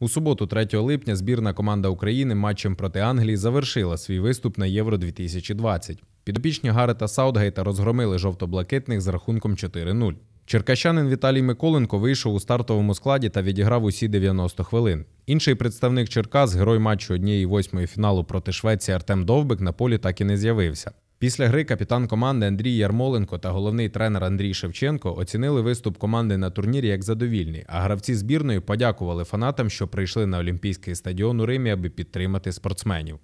У суботу, 3 липня, збірна команда України матчем проти Англії завершила свій виступ на Євро 2020 Підопічні Гарета Саутгейта розгромили жовто-блакитних з рахунком 4-0. Черкащанин Віталій Миколенко вийшов у стартовому складі та відіграв усі 90 хвилин. Інший представник Черкас, герой матчу однієї восьмої фіналу проти Швеції Артем Довбик, на полі так і не з'явився. Після гри капітан команди Андрій Ярмоленко та головний тренер Андрій Шевченко оцінили виступ команди на турнірі як задовільний, а гравці збірної подякували фанатам, що прийшли на Олімпійський стадіон у Римі, аби підтримати спортсменів.